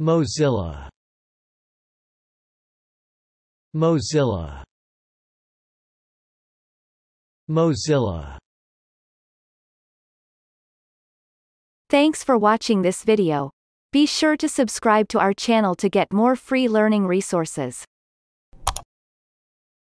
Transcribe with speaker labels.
Speaker 1: Mozilla Mozilla Mozilla
Speaker 2: Thanks for watching this video. Be sure to subscribe to our channel to get more free learning resources.